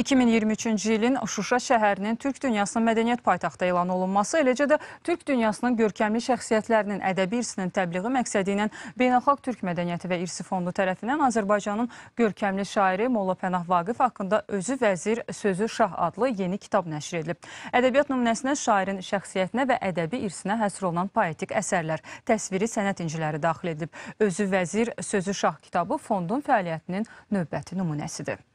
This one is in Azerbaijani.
2023-cü ilin Şuşa şəhərinin Türk dünyasının mədəniyyət paytaxtı elan olunması, eləcə də Türk dünyasının görkəmli şəxsiyyətlərinin ədəbi irsinin təbliği məqsədi ilə Beynəlxalq Türk Mədəniyyəti və İrsi Fondu tərəfindən Azərbaycanın görkəmli şairi Molla Pənah Vaqif haqqında Özü Vəzir, Sözü Şah adlı yeni kitab nəşr edilib. Ədəbiyyat nümunəsinə şairin şəxsiyyətinə və ədəbi irsinə həsr olunan poetik əsərlər, təsviri sənət inciləri daxil edilib. Özü Vəzir, Sözü Şah kitabı fondun fəaliyyətinin növbəti nümunəsidir.